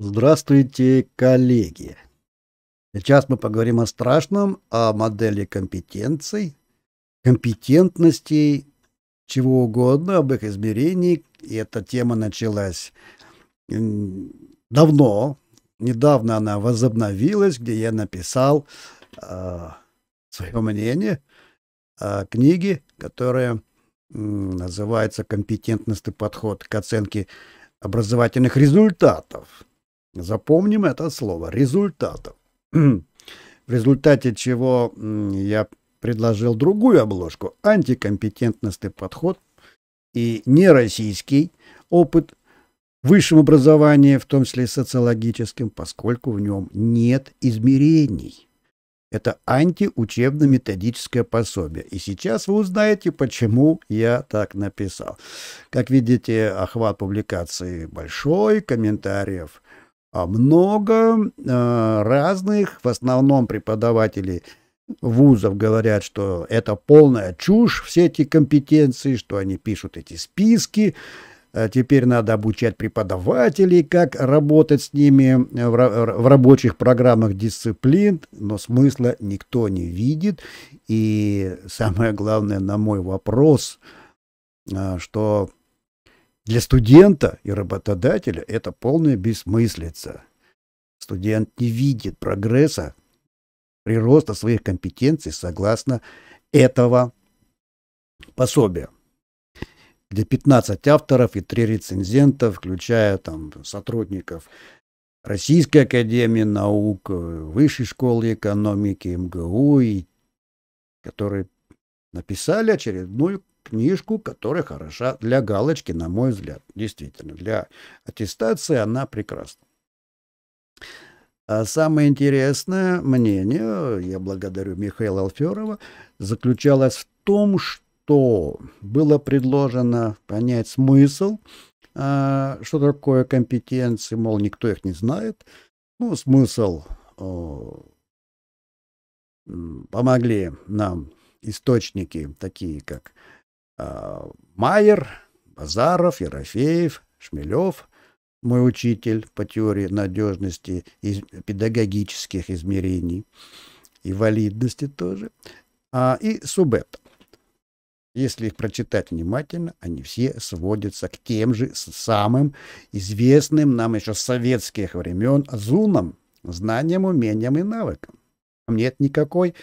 Здравствуйте, коллеги! Сейчас мы поговорим о страшном, о модели компетенций, компетентностей, чего угодно, об их измерении. И эта тема началась давно. Недавно она возобновилась, где я написал э, а, свое мнение о книге, которая э, называется «Компетентностный подход к оценке образовательных результатов». Запомним это слово. Результатов. В результате чего я предложил другую обложку. Антикомпетентностный подход и нероссийский опыт высшем образовании, в том числе и социологическим, поскольку в нем нет измерений. Это антиучебно-методическое пособие. И сейчас вы узнаете, почему я так написал. Как видите, охват публикации большой, комментариев – а много э, разных, в основном преподаватели вузов говорят, что это полная чушь, все эти компетенции, что они пишут эти списки, а Теперь надо обучать преподавателей, как работать с ними э, в рабочих программах дисциплин, но смысла никто не видит. И самое главное на мой вопрос, э, что для студента и работодателя это полная бессмыслица. Студент не видит прогресса, прироста своих компетенций согласно этого пособия где 15 авторов и 3 рецензента, включая там сотрудников Российской Академии Наук, Высшей школы экономики, МГУ, и которые написали очередную книжку, которая хороша для галочки, на мой взгляд. Действительно, для аттестации она прекрасна. А самое интересное мнение, я благодарю Михаила Алферова, заключалось в том, что было предложено понять смысл, а, что такое компетенции, мол, никто их не знает. Ну, смысл помогли нам источники, такие как а, Майер, Базаров, Ерофеев, Шмелев, мой учитель по теории надежности и педагогических измерений и валидности тоже, а, и Субет. Если их прочитать внимательно, они все сводятся к тем же самым известным нам еще с советских времен зунам, знаниям, умениям и навыкам. Нет никакой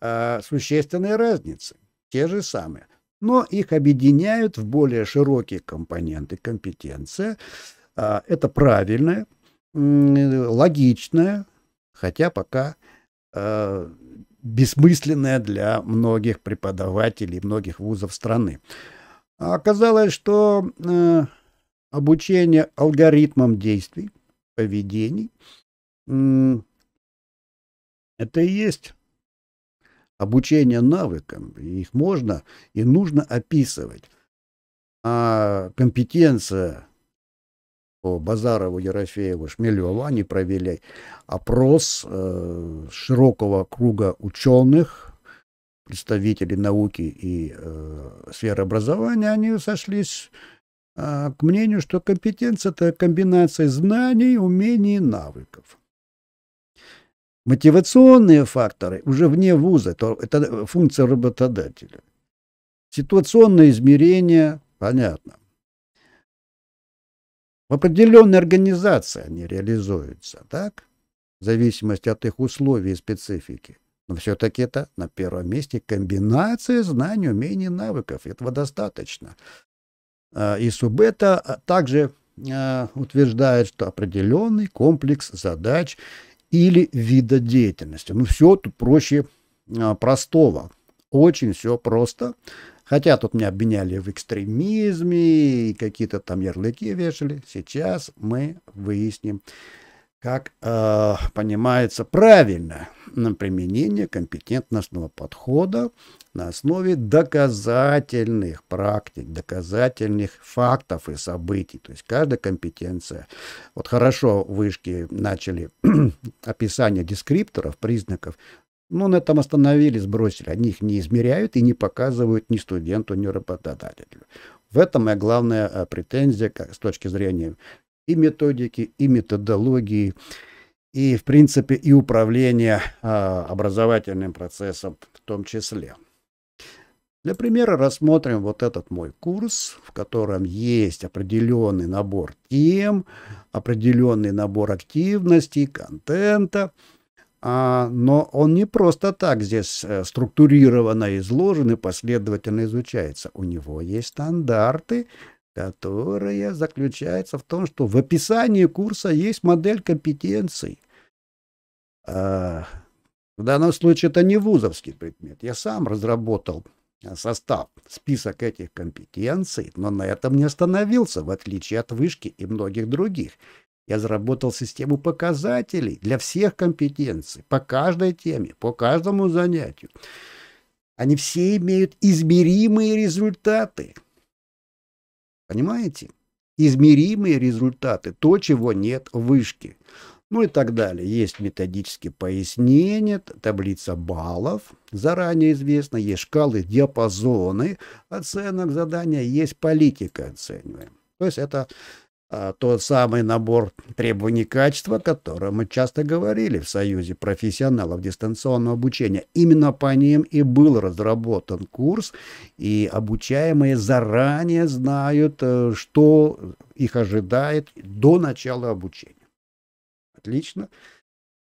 э, существенной разницы. Те же самые но их объединяют в более широкие компоненты компетенция. А, это правильное, логичное, хотя пока а, бессмысленное для многих преподавателей, многих вузов страны. А оказалось, что обучение алгоритмам действий, поведений, это и есть обучение навыкам. Их можно и нужно описывать. А компетенция по Базарову, Ерофееву, Шмелеву, они провели опрос э, широкого круга ученых, представителей науки и э, сферы образования, они сошлись а, к мнению, что компетенция – это комбинация знаний, умений и навыков. Мотивационные факторы уже вне вуза, то это функция работодателя. Ситуационное измерение, понятно. В определенной организации они реализуются, так? В зависимости от их условий и специфики. Но все-таки это на первом месте комбинация знаний, умений, навыков. Этого достаточно. А, и Субета а, также а, утверждает, что определенный комплекс задач или вида деятельности. Ну, все тут проще а, простого. Очень все просто. Хотя тут меня обвиняли в экстремизме и какие-то там ярлыки вешали. Сейчас мы выясним как э, понимается правильно, на применение компетентностного подхода на основе доказательных практик, доказательных фактов и событий. То есть каждая компетенция. Вот хорошо вышки начали описание дескрипторов, признаков, но ну, на этом остановились, бросили. Они их не измеряют и не показывают ни студенту, ни работодателю. В этом моя главная э, претензия как, с точки зрения и методики, и методологии, и, в принципе, и управления а, образовательным процессом в том числе. Для примера рассмотрим вот этот мой курс, в котором есть определенный набор тем, определенный набор активностей, контента, а, но он не просто так здесь э, структурированно изложен и последовательно изучается. У него есть стандарты, которая заключается в том, что в описании курса есть модель компетенций. А в данном случае это не вузовский предмет. Я сам разработал а, состав, список этих компетенций, но на этом не остановился, в отличие от вышки и многих других. Я заработал систему показателей для всех компетенций, по каждой теме, по каждому занятию. Они все имеют измеримые результаты. Понимаете? Измеримые результаты, то, чего нет в вышке. Ну и так далее. Есть методические пояснения, таблица баллов, заранее известно, есть шкалы, диапазоны оценок задания, есть политика оцениваем. То есть это а, тот самый набор требований качества, о котором мы часто говорили в Союзе профессионалов дистанционного обучения. Именно по ним и был разработан курс, и обучаемые заранее знают, э, что их ожидает до начала обучения. Отлично.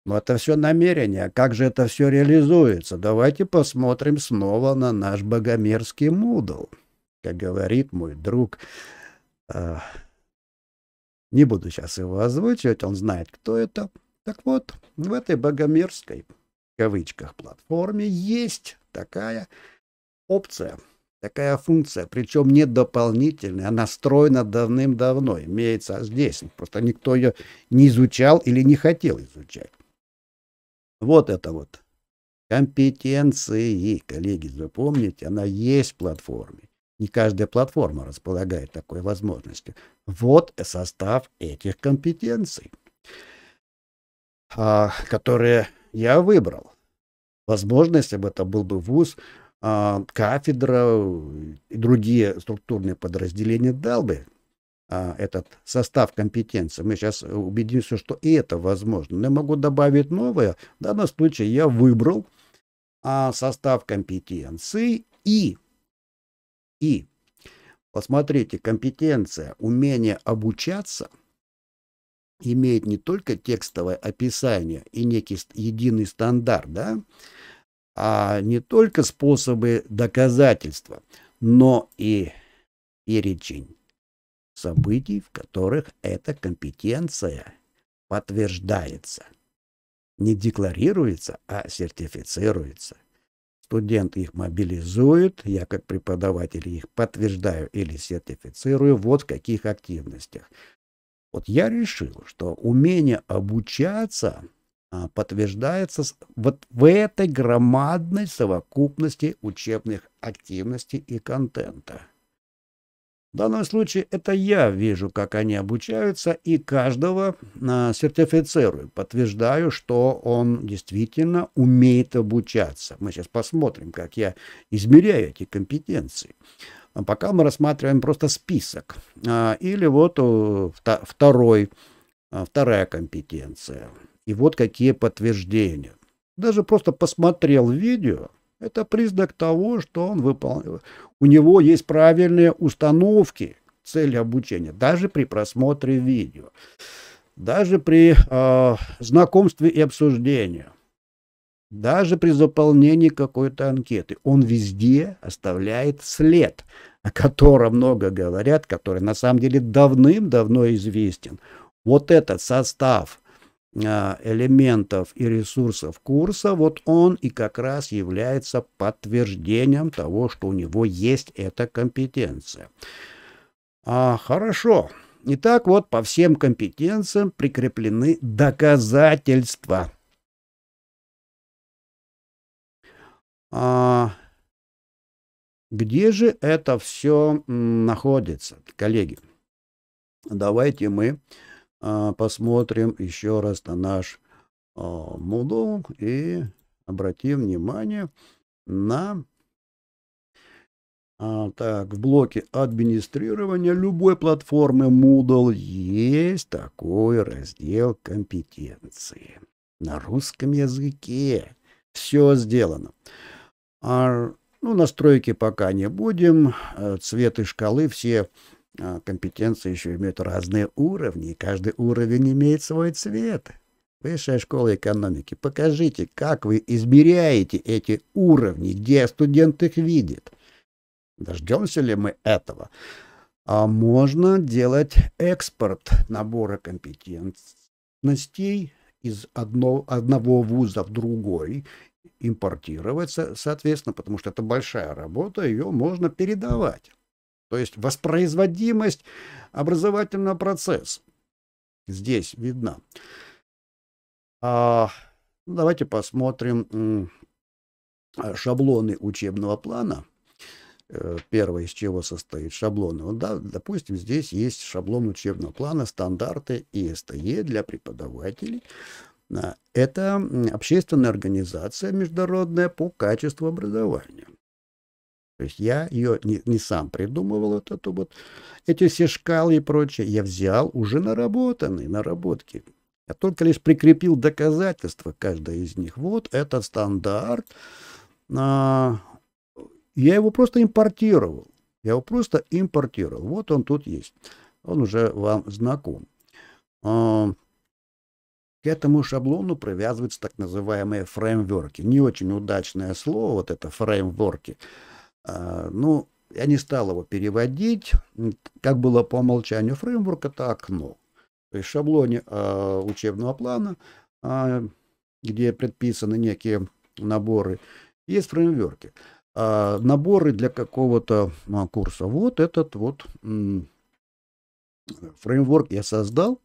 Но это все намерение. Как же это все реализуется? Давайте посмотрим снова на наш богомерзкий Moodle. Как говорит мой друг а, не буду сейчас его озвучивать, он знает, кто это. Так вот, в этой богомерзкой, в кавычках, платформе есть такая опция, такая функция, причем не дополнительная, она встроена давным-давно, имеется здесь. Просто никто ее не изучал или не хотел изучать. Вот это вот компетенции, коллеги, запомните, она есть в платформе. Не каждая платформа располагает такой возможностью. Вот состав этих компетенций, а, которые я выбрал. Возможно, если бы это был бы вуз, а, кафедра и другие структурные подразделения дал бы а, этот состав компетенций. Мы сейчас убедимся, что и это возможно. Но я могу добавить новое. В данном случае я выбрал состав компетенций и и посмотрите, компетенция, умение обучаться имеет не только текстовое описание и некий единый стандарт, да, а не только способы доказательства, но и перечень событий, в которых эта компетенция подтверждается. Не декларируется, а сертифицируется. Студент их мобилизует, я как преподаватель их подтверждаю или сертифицирую вот в каких активностях. Вот я решил, что умение обучаться а, подтверждается вот в этой громадной совокупности учебных активностей и контента. В данном случае это я вижу, как они обучаются, и каждого а, сертифицирую, подтверждаю, что он действительно умеет обучаться. Мы сейчас посмотрим, как я измеряю эти компетенции. А пока мы рассматриваем просто список. А, или вот э, второй, вторая компетенция. И вот какие подтверждения. Даже просто посмотрел видео, это признак того, что он выполнил. у него есть правильные установки цели обучения, даже при просмотре видео, даже при э, знакомстве и обсуждении, даже при заполнении какой-то анкеты. Он везде оставляет след, о котором много говорят, который на самом деле давным-давно известен. Вот этот состав Э, элементов и ресурсов курса, вот он и как раз является подтверждением того, что у него есть эта компетенция. А, хорошо. Итак, вот по всем компетенциям прикреплены доказательства. А, где же это все находится, коллеги? Давайте мы а, посмотрим еще раз на наш а, Moodle и обратим внимание на а, так, в блоке администрирования любой платформы Moodle есть такой раздел компетенции. На русском языке все сделано. А, ну, настройки пока не будем. Э, Цветы шкалы все а, компетенции еще имеют разные уровни, и каждый уровень имеет свой цвет. Высшая школа экономики, покажите, как вы измеряете эти уровни, где студент их видит. Дождемся ли мы этого? А можно делать экспорт набора компетентностей из одно, одного вуза в другой, импортировать, соответственно, потому что это большая работа, ее можно передавать то есть воспроизводимость образовательного процесса. Здесь видна. А, ну, давайте посмотрим шаблоны учебного плана. Э, первое, из чего состоит шаблоны. Вот, да, допустим, здесь есть шаблон учебного плана, стандарты и СТЕ для преподавателей. А, это общественная организация международная по качеству образования. То есть я ее не, не сам придумывал, вот эту вот, эти все шкалы и прочее, я взял уже наработанные наработки. Я только лишь прикрепил доказательства каждой из них. Вот этот стандарт. А, я его просто импортировал. Я его просто импортировал. Вот он тут есть. Он уже вам знаком. А, к этому шаблону привязываются так называемые фреймворки. Не очень удачное слово, вот это фреймворки. А, ну, я не стал его переводить. Как было по умолчанию фреймворк, это окно. То есть в шаблоне а, учебного плана, а, где предписаны некие наборы, есть фреймворки. Э, наборы для какого-то курса. Вот этот вот фреймворк я создал.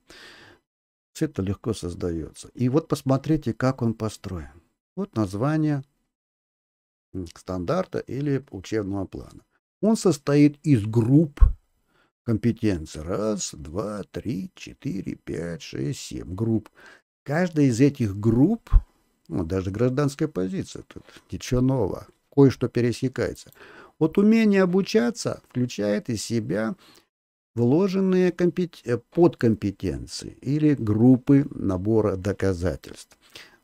Все это легко создается. И вот посмотрите, как он построен. Вот название стандарта или учебного плана. Он состоит из групп компетенций. Раз, два, три, четыре, пять, шесть, семь групп. Каждая из этих групп, ну, даже гражданская позиция, тут ничего нового, кое-что пересекается. Вот умение обучаться включает из себя вложенные компет... Э, подкомпетенции или группы набора доказательств.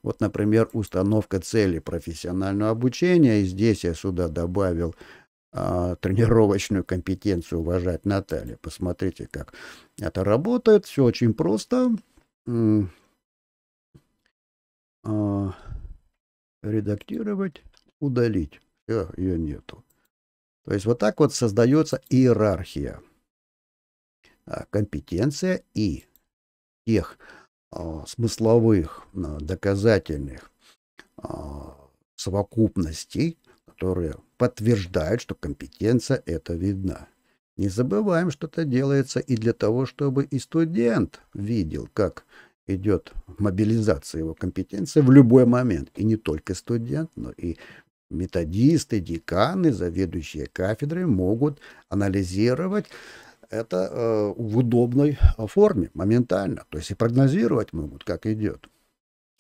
Вот, например, установка цели профессионального обучения, и здесь я сюда добавил а, тренировочную компетенцию уважать Наталья. Посмотрите, как это работает. Все очень просто. А, редактировать, удалить. Все, ее нету. То есть вот так вот создается иерархия. А, компетенция и тех а, смысловых, а, доказательных а, совокупностей, которые подтверждают, что компетенция это видна. Не забываем, что это делается и для того, чтобы и студент видел, как идет мобилизация его компетенции в любой момент. И не только студент, но и методисты, деканы, заведующие кафедрой могут анализировать это э, в удобной э, форме, моментально. То есть и прогнозировать могут, как идет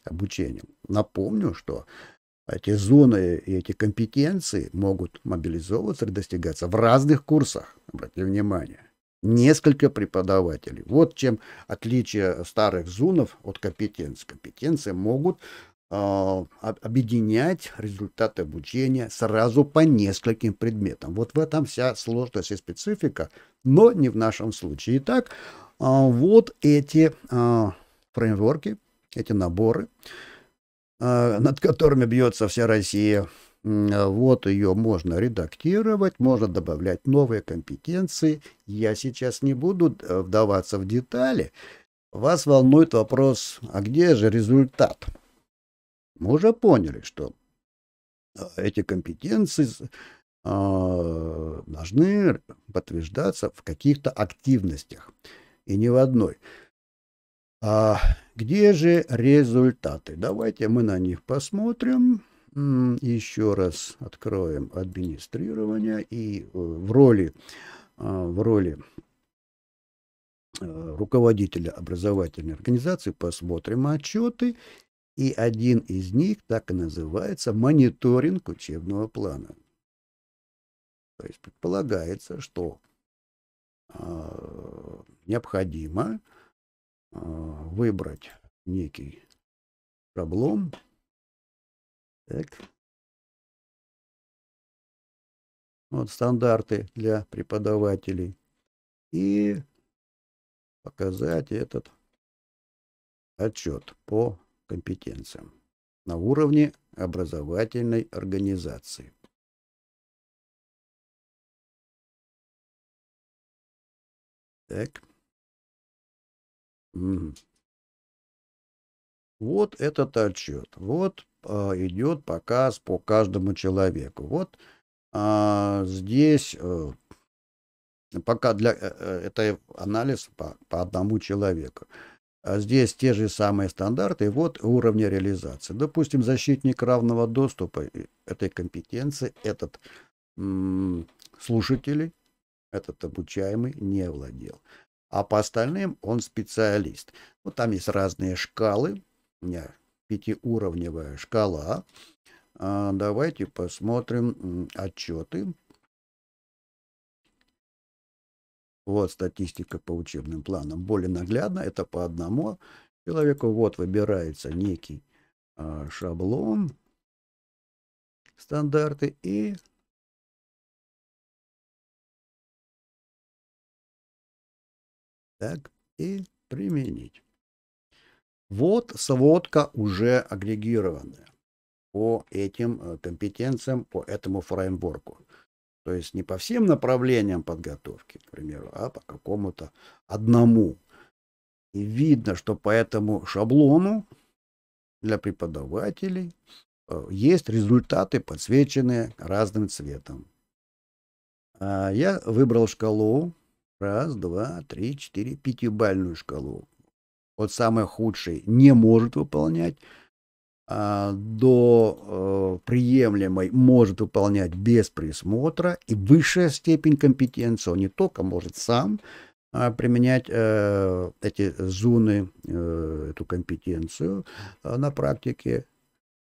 обучение. Напомню, что эти зоны и эти компетенции могут мобилизовываться и достигаться в разных курсах, обратите внимание. Несколько преподавателей. Вот чем отличие старых зонов от компетенций. Компетенции могут а, объединять результаты обучения сразу по нескольким предметам. Вот в этом вся сложность и специфика, но не в нашем случае. Итак, а, вот эти а, фреймворки, эти наборы, над которыми бьется вся Россия. Вот ее можно редактировать, можно добавлять новые компетенции. Я сейчас не буду э, вдаваться в детали. Вас волнует вопрос, а где же результат? Мы уже поняли, что эти компетенции а, должны подтверждаться в каких-то активностях, и не в одной. А где же результаты? Давайте мы на них посмотрим. Еще раз откроем администрирование и э, в роли, а, в роли э, руководителя образовательной организации посмотрим отчеты и один из них так и называется мониторинг учебного плана. То есть предполагается, что э, необходимо э, выбрать некий проблем, Так. Вот стандарты для преподавателей. И показать этот отчет по компетенциям на уровне образовательной организации. Так. Угу. Вот этот отчет. Вот а, идет показ по каждому человеку. Вот а, здесь а, пока для э, э, это анализ по, по одному человеку. А здесь те же самые стандарты, вот уровни реализации. Допустим, защитник равного доступа этой компетенции, этот слушатель, этот обучаемый не владел. А по остальным он специалист. Ну там есть разные шкалы. У меня пятиуровневая шкала. А давайте посмотрим отчеты. Вот статистика по учебным планам. Более наглядно это по одному человеку. Вот выбирается некий а, шаблон, стандарты и так и применить. Вот сводка уже агрегированная по этим э, компетенциям, по этому фреймворку. То есть не по всем направлениям подготовки, к примеру, а по какому-то одному. И видно, что по этому шаблону для преподавателей э, есть результаты, подсвеченные разным цветом. А, я выбрал шкалу. Раз, два, три, четыре, пятибальную шкалу. Вот самой худшей не может выполнять а, до э, приемлемой может выполнять без присмотра, и высшая степень компетенции он не только может сам а, применять э, эти зоны, э, эту компетенцию на практике,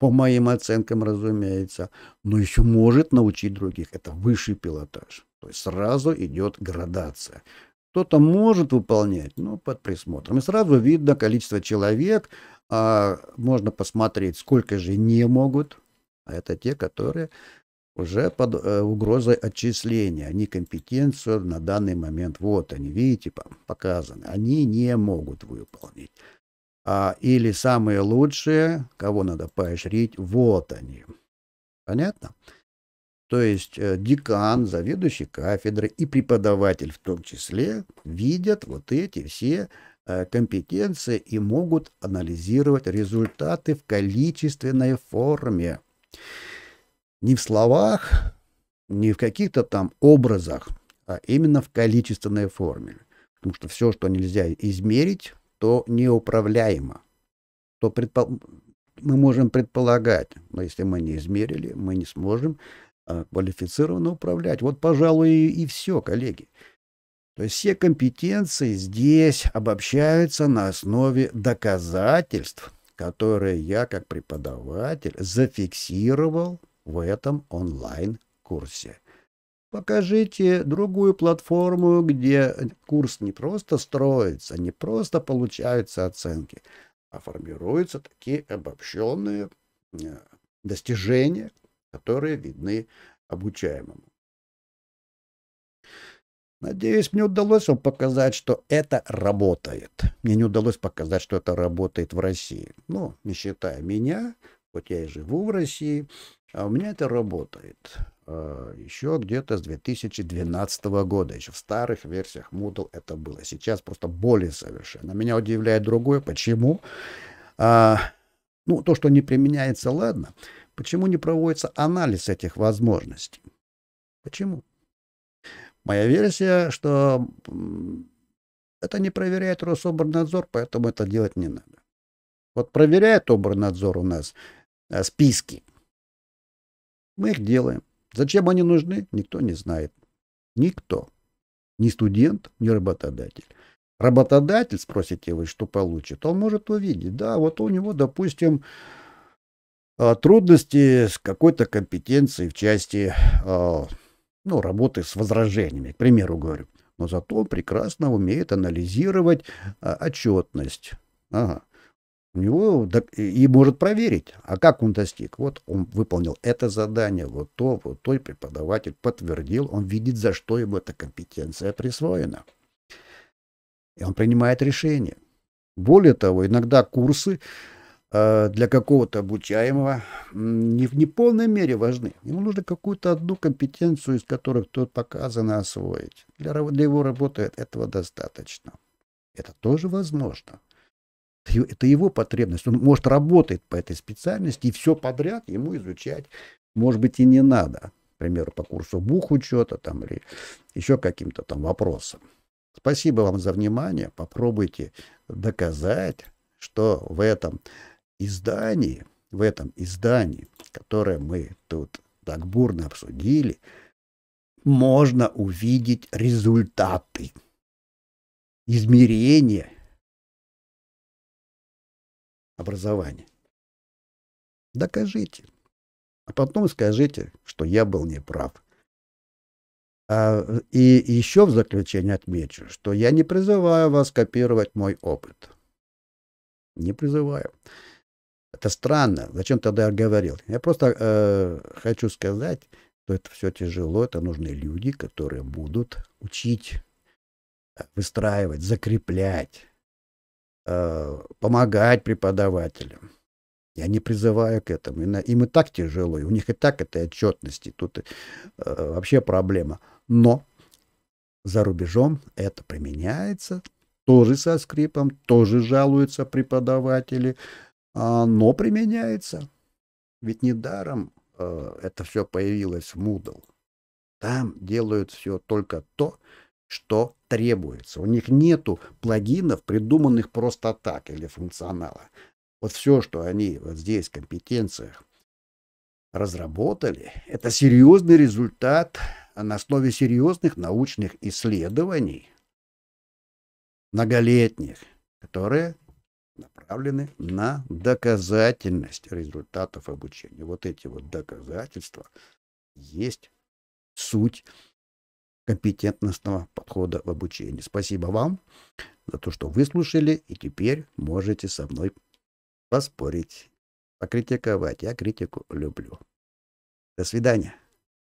по моим оценкам, разумеется, но еще может научить других. Это высший пилотаж. То есть сразу идет градация. Кто-то может выполнять, но под присмотром. И сразу видно количество человек, а можно посмотреть, сколько же не могут. А это те, которые уже под э, угрозой отчисления. Они компетенцию на данный момент, вот они, видите, показаны. Они не могут выполнить. А, или самые лучшие, кого надо поощрить, вот они. Понятно? То есть э, декан, заведующий кафедры и преподаватель в том числе видят вот эти все Э, компетенции и могут анализировать результаты в количественной форме. Не в словах, не в каких-то там образах, а именно в количественной форме. Потому что все, что нельзя измерить, то неуправляемо. То предпол... мы можем предполагать, но если мы не измерили, мы не сможем э, квалифицированно управлять. Вот, пожалуй, и, и все, коллеги. То есть все компетенции здесь обобщаются на основе доказательств, которые я как преподаватель зафиксировал в этом онлайн-курсе. Покажите другую платформу, где курс не просто строится, не просто получаются оценки, а формируются такие обобщенные э, достижения, которые видны обучаемому. Надеюсь, мне удалось вам показать, что это работает. Мне не удалось показать, что это работает в России. Ну, не считая меня, хоть я и живу в России, а у меня это работает. А, еще где-то с 2012 года, еще в старых версиях Moodle это было. Сейчас просто более совершенно. Меня удивляет другое, почему. А, ну, то, что не применяется, ладно. Почему не проводится анализ этих возможностей? Почему? Моя версия, что это не проверяет Рособорнадзор, поэтому это делать не надо. Вот проверяет Оборнадзор у нас э, списки. Мы их делаем. Зачем они нужны, никто не знает. Никто. Ни студент, ни работодатель. Работодатель, спросите вы, что получит, он может увидеть. Да, вот у него, допустим, э, трудности с какой-то компетенцией в части э, ну, работы с возражениями, к примеру говорю, но зато прекрасно умеет анализировать а, отчетность. Ага. У него и может проверить, а как он достиг. Вот он выполнил это задание, вот то, вот то, и преподаватель подтвердил, он видит, за что ему эта компетенция присвоена. И он принимает решение. Более того, иногда курсы Э, для какого-то обучаемого не в неполной мере важны. Ему нужно какую-то одну компетенцию, из которых тот показано освоить. Для, для его работы этого достаточно. Это тоже возможно. Это его потребность. Он может работать по этой специальности и все подряд ему изучать, может быть, и не надо. К примеру, по курсу бухучета там, или еще каким-то там вопросом. Спасибо вам за внимание. Попробуйте доказать, что в этом издании, в этом издании, которое мы тут так бурно обсудили, можно увидеть результаты измерения образования. Докажите. А потом скажите, что я был неправ. А, и еще в заключение отмечу, что я не призываю вас копировать мой опыт. Не призываю как-то странно. Зачем тогда говорил? Я просто э, хочу сказать, что это все тяжело, это нужны люди, которые будут учить, э, выстраивать, закреплять, э, помогать преподавателям. Я не призываю к этому. Им и так тяжело, и у них и так этой отчетности. Тут э, вообще проблема. Но за рубежом это применяется, тоже со скрипом, тоже жалуются преподаватели, а, но применяется. Ведь недаром а, это все появилось в Moodle. Там делают все только то, что требуется. У них нету плагинов, придуманных просто так или функционала. Вот все, что они вот здесь, в компетенциях, разработали, это серьезный результат на основе серьезных научных исследований, многолетних, которые направлены на доказательность результатов обучения. Вот эти вот доказательства есть суть компетентностного подхода в обучении. Спасибо вам за то, что выслушали, и теперь можете со мной поспорить, покритиковать. Я критику люблю. До свидания.